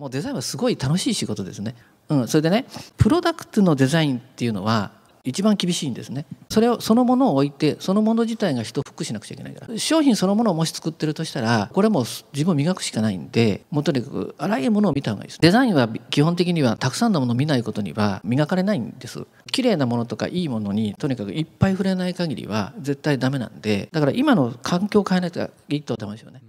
もうデザインはすごい楽しい仕事ですね。うん、それでねプロダクトのデザインっていうのは一番厳しいんですねそれをそのものを置いてそのもの自体が人を服しなくちゃいけないから商品そのものをもし作ってるとしたらこれも自分を磨くしかないんでもうとにかくあらゆるものを見た方がいいですデザインは基本的にはたくさんのものを見ないことには磨かれないんです綺麗なものとかいいものにとにかくいっぱい触れない限りは絶対ダメなんでだから今の環境を変えないといいとダメですよね